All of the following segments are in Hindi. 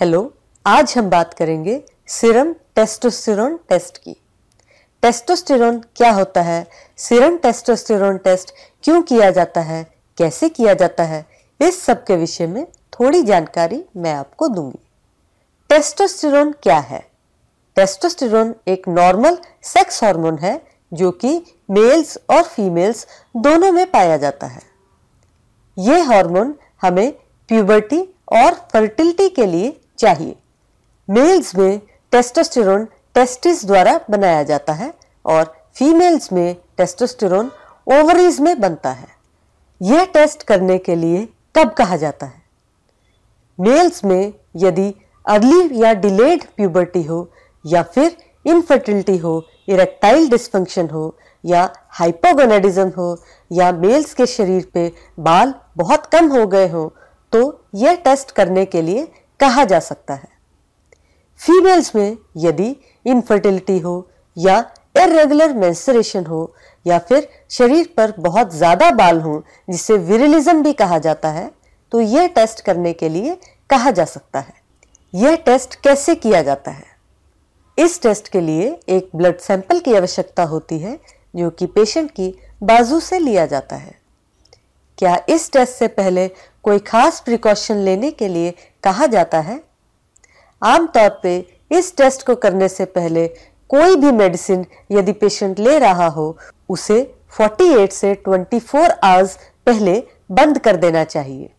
हेलो आज हम बात करेंगे सीरम टेस्टोस्टेरोन टेस्ट की टेस्टोस्टेरोन क्या होता है सीरम टेस्टोस्टेरोन टेस्ट क्यों किया जाता है कैसे किया जाता है इस सब के विषय में थोड़ी जानकारी मैं आपको दूंगी टेस्टोस्टेरोन क्या है टेस्टोस्टेरोन एक नॉर्मल सेक्स हार्मोन है जो कि मेल्स और फीमेल्स दोनों में पाया जाता है ये हार्मोन हमें प्यूबर्टी और फर्टिलिटी के लिए चाहिए मेल्स में टेस्टोस्टेरोन टेस्टिस द्वारा बनाया जाता है और फीमेल्स में टेस्टोस्टेरोन ओवरीज में बनता है यह टेस्ट करने के लिए कब कहा जाता है मेल्स में यदि अर्ली या डिलेड प्यूबर्टी हो या फिर इनफर्टिलिटी हो इरेक्टाइल डिस्फंक्शन हो या हाइपोगोनेडिज्म हो या मेल्स के शरीर पे बाल बहुत कम हो गए हों तो यह टेस्ट करने के लिए कहा जा सकता है फीमेल्स में यदि इनफर्टिलिटी हो या इरेगुलर मेंस्ट्रुएशन हो या फिर शरीर पर बहुत ज़्यादा बाल हो जिसे विरलिज्म भी कहा जाता है तो यह टेस्ट करने के लिए कहा जा सकता है यह टेस्ट कैसे किया जाता है इस टेस्ट के लिए एक ब्लड सैंपल की आवश्यकता होती है जो कि पेशेंट की बाजू से लिया जाता है क्या इस टेस्ट से पहले कोई खास प्रिकॉशन लेने के लिए कहा जाता है आमतौर पे इस टेस्ट को करने से पहले कोई भी मेडिसिन यदि पेशेंट ले रहा हो उसे 48 से 24 आवर्स पहले बंद कर देना चाहिए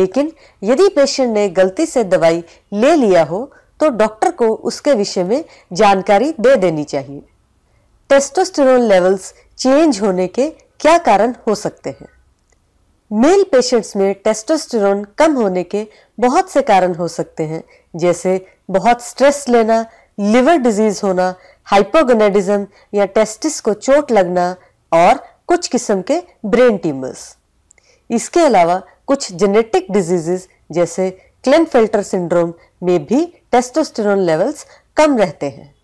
लेकिन यदि पेशेंट ने गलती से दवाई ले लिया हो तो डॉक्टर को उसके विषय में जानकारी दे देनी चाहिए टेस्टोस्टेरोन लेवल्स चेंज होने के क्या कारण हो सकते हैं मेल पेशेंट्स में टेस्टोस्टेरोन कम होने के बहुत से कारण हो सकते हैं जैसे बहुत स्ट्रेस लेना लिवर डिजीज होना हाइपोगोनेडिज्म या टेस्टिस को चोट लगना और कुछ किस्म के ब्रेन ट्यूमर्स इसके अलावा कुछ जेनेटिक डिजीजेस जैसे फिल्टर सिंड्रोम में भी टेस्टोस्टेरोन लेवल्स कम रहते हैं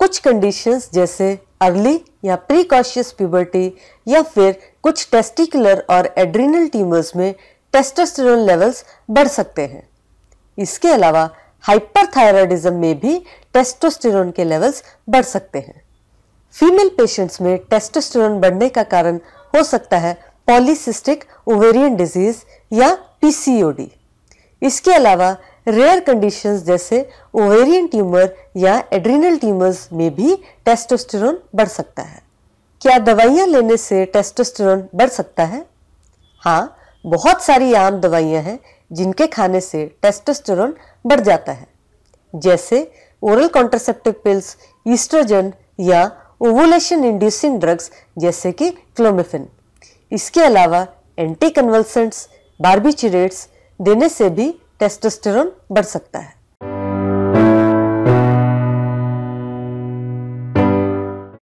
कुछ कंडीशंस जैसे अर्ली या प्रीकॉशियस प्यूबर्टी या फिर कुछ टेस्टिकुलर और एड्रीनल ट्यूमर्स में टेस्टोस्टेरोन लेवल्स बढ़ सकते हैं इसके अलावा हाइपरथायरॉयडिज्म में भी टेस्टोस्टेरोन के लेवल्स बढ़ सकते हैं फीमेल पेशेंट्स में टेस्टोस्टेरोन बढ़ने का कारण हो सकता है पॉलीसिस्टिक ओवेरियन डिजीज या पीसीओडी इसके अलावा रेयर कंडीशंस जैसे ओवेरियन ट्यूमर या एड्रीनल ट्यूमर्स में भी टेस्टोस्टेरोन बढ़ सकता है क्या दवाइयाँ लेने से टेस्टोस्टेरोन बढ़ सकता है हाँ बहुत सारी आम दवाइयाँ हैं जिनके खाने से टेस्टोस्टेरोन बढ़ जाता है जैसे ओरल कॉन्ट्रासेप्टिव पिल्स ईस्ट्रोजन या ओवोलेशन इंड्यूसिंग ड्रग्स जैसे कि क्लोमिफिन इसके अलावा एंटी कन्वल्सेंट्स बारबीचिरेट्स देने से भी टेस्टोस्टेरोन बढ़ सकता है